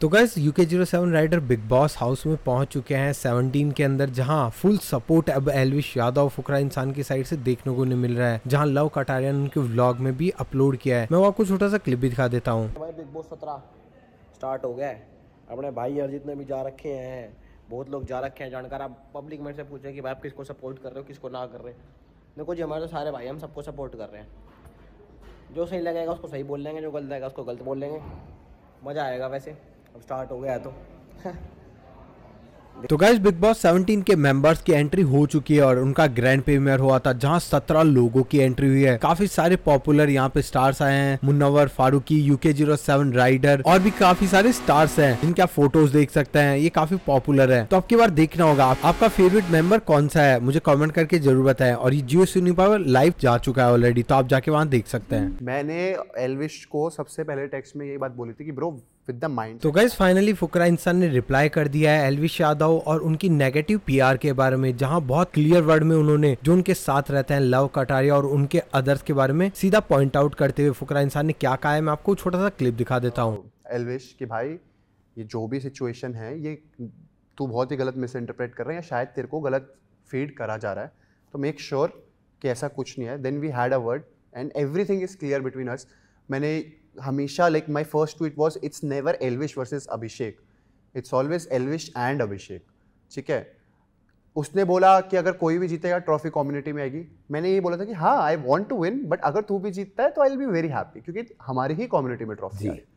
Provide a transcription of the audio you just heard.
तो guess U K zero seven rider Bigg Boss house में पहुंच चुके हैं सेवनटीन के अंदर जहां फुल सपोर्ट अब एलविश यादव फुकरा इंसान की साइड से देखने को नहीं मिल रहा है जहां लव कटारिया ने उनके व्लॉग में भी अपलोड किया है मैं वो आपको छोटा सा क्लिप भी दिखा देता हूं हमारे बिग बॉस सत्रह स्टार्ट हो गया है अपने भाई अर्जित ने भी जा रखे हैं बहुत लोग जा रखे हैं जानकार आप पब्लिक में से पूछे कि भाई आप किसको सपोर्ट कर रहे हो किसको ना कर रहे देखो जी हमारे तो सारे भाई हम सबको सपोर्ट कर रहे हैं जो सही लगेगा उसको सही बोल लेंगे जो गलत आएगा उसको गलत बोल लेंगे मज़ा आएगा वैसे अब स्टार्ट हो गया तो तो गाइज बिग बॉस 17 के मेंबर्स की एंट्री हो चुकी है और उनका ग्रैंड प्रीमियर हुआ था जहां 17 लोगों की एंट्री हुई है काफी सारे पॉपुलर यहां पे स्टार्स आए हैं Munawar Faruqui UK zero seven rider और भी काफी सारे स्टार्स हैं जिनके आप फोटोज देख सकते हैं ये काफी पॉपुलर है तो आपकी बार देखना होगा आप, आपका फेवरेट मेंबर कौन सा है मुझे कॉमेंट करके जरूर बताए और ये जियो सिनी पावर लाइव जा चुका है ऑलरेडी तो आप जाके वहाँ देख सकते हैं मैंने एलविश को सबसे पहले टेक्स्ट में ये बात बोली थी की ब्रो विद द माइंड तो गाइज फाइनली फुकरा इंसान ने रिप्लाई कर दिया है एलविश यादव और उनकी नेगेटिव पीआर के बारे में जहां बहुत क्लियर वर्ड में उन्होंने जो उनके साथ रहते हैं लव कटारिया और उनके अदर्स के बारे में सीधा पॉइंट आउट करते हुए फुकरा इंसान ने क्या कहा है मैं आपको छोटा सा क्लिप दिखा देता हूँ एलविश तो कि भाई ये जो भी सिचुएशन है ये तू बहुत ही गलत मिस कर रहा है या शायद तेरे को गलत फीड करा जा रहा है तो मेक श्योर sure कि ऐसा कुछ नहीं है then we had a word and everything is clear between us मैंने हमेशा like my first tweet was it's never Elvish versus Abhishek it's always Elvish and Abhishek ठीक है उसने बोला कि अगर कोई भी जीतेगा ट्रॉफी कम्युनिटी में आएगी मैंने ये बोला था कि हाँ I want to win but अगर तू भी जीतता है तो I will be very happy क्योंकि हमारी ही कम्युनिटी में ट्रॉफी आई